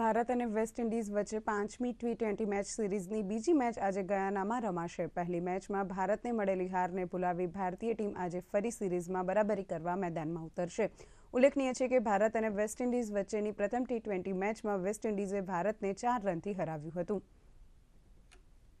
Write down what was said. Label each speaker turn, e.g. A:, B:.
A: ભારત અને West Indies વચ્ચે પાંચમી ટી ટ્વેન્ટી મેચ સિરીઝની બીજી મેચ આજે ગયાનામાં રમાશે પહેલી મેચમાં ભારતને મળેલી હારને ભૂલાવી ભારતીય ટીમ આજે ફરી સિરીઝમાં બરાબરી કરવા મેદાનમાં ઉતરશે ઉલ્લેખનીય છે કે ભારત અને વેસ્ટ ઇન્ડિઝ વચ્ચેની પ્રથમ ટી ટ્વેન્ટી મેચમાં વેસ્ટ ઇન્ડિઝે ભારતને ચાર રનથી હરાવ્યું હતું